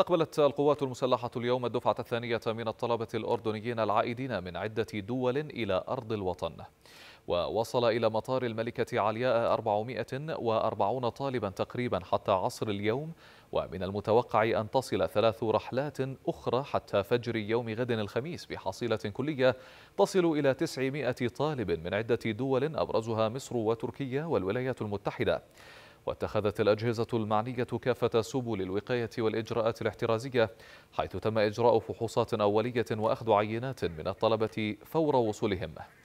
استقبلت القوات المسلحة اليوم الدفعة الثانية من الطلبة الأردنيين العائدين من عدة دول إلى أرض الوطن ووصل إلى مطار الملكة علياء 440 طالبا تقريبا حتى عصر اليوم ومن المتوقع أن تصل ثلاث رحلات أخرى حتى فجر يوم غد الخميس بحصيلة كلية تصل إلى 900 طالب من عدة دول أبرزها مصر وتركيا والولايات المتحدة واتخذت الأجهزة المعنية كافة سبل الوقاية والإجراءات الاحترازية حيث تم إجراء فحوصات أولية وأخذ عينات من الطلبة فور وصولهم